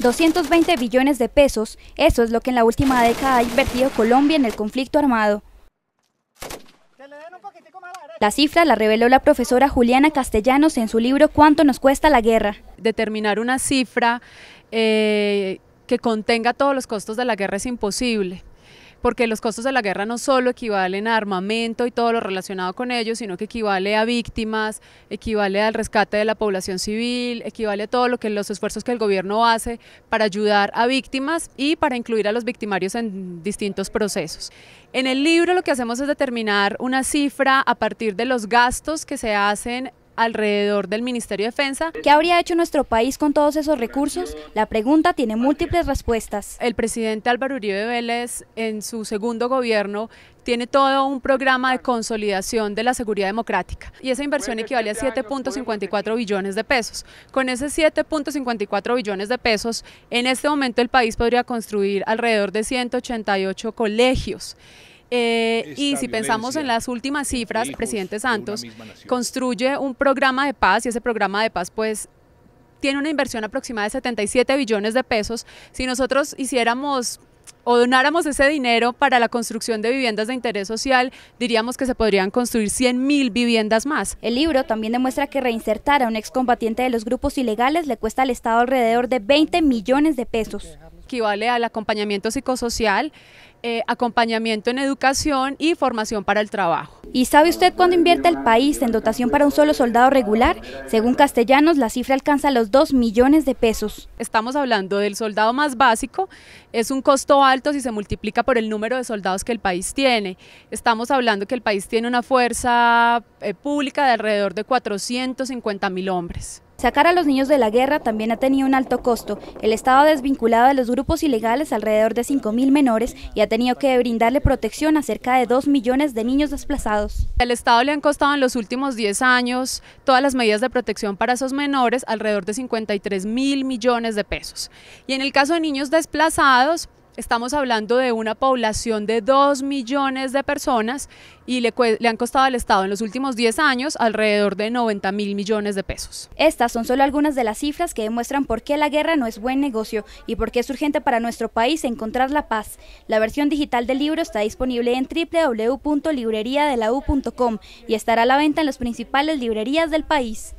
220 billones de pesos, eso es lo que en la última década ha invertido Colombia en el conflicto armado. La cifra la reveló la profesora Juliana Castellanos en su libro ¿Cuánto nos cuesta la guerra? Determinar una cifra eh, que contenga todos los costos de la guerra es imposible porque los costos de la guerra no solo equivalen a armamento y todo lo relacionado con ello, sino que equivale a víctimas, equivale al rescate de la población civil, equivale a todo lo que los esfuerzos que el gobierno hace para ayudar a víctimas y para incluir a los victimarios en distintos procesos. En el libro lo que hacemos es determinar una cifra a partir de los gastos que se hacen alrededor del Ministerio de Defensa. ¿Qué habría hecho nuestro país con todos esos recursos? La pregunta tiene múltiples respuestas. El presidente Álvaro Uribe Vélez en su segundo gobierno tiene todo un programa de consolidación de la seguridad democrática y esa inversión equivale a 7.54 este billones de pesos. Con esos 7.54 billones de pesos, en este momento el país podría construir alrededor de 188 colegios. Eh, y si pensamos en las últimas cifras, presidente Santos construye un programa de paz y ese programa de paz pues tiene una inversión aproximada de 77 billones de pesos. Si nosotros hiciéramos o donáramos ese dinero para la construcción de viviendas de interés social, diríamos que se podrían construir mil viviendas más. El libro también demuestra que reinsertar a un excombatiente de los grupos ilegales le cuesta al Estado alrededor de 20 millones de pesos equivale al acompañamiento psicosocial, eh, acompañamiento en educación y formación para el trabajo. ¿Y sabe usted cuándo invierte el país en dotación para un solo soldado regular? Según Castellanos, la cifra alcanza los 2 millones de pesos. Estamos hablando del soldado más básico, es un costo alto si se multiplica por el número de soldados que el país tiene. Estamos hablando que el país tiene una fuerza eh, pública de alrededor de 450 mil hombres. Sacar a los niños de la guerra también ha tenido un alto costo. El Estado ha desvinculado a los grupos ilegales alrededor de 5.000 menores y ha tenido que brindarle protección a cerca de 2 millones de niños desplazados. Al Estado le han costado en los últimos 10 años todas las medidas de protección para esos menores alrededor de 53 mil millones de pesos. Y en el caso de niños desplazados, Estamos hablando de una población de 2 millones de personas y le, han costado al Estado en los últimos 10 años alrededor de 90 mil millones de pesos. Estas son solo algunas de las cifras que demuestran por qué la guerra no es buen negocio y por qué es urgente para nuestro país encontrar la paz. La versión digital del libro está disponible en www.libreriadelau.com y estará a la venta en las principales librerías del país.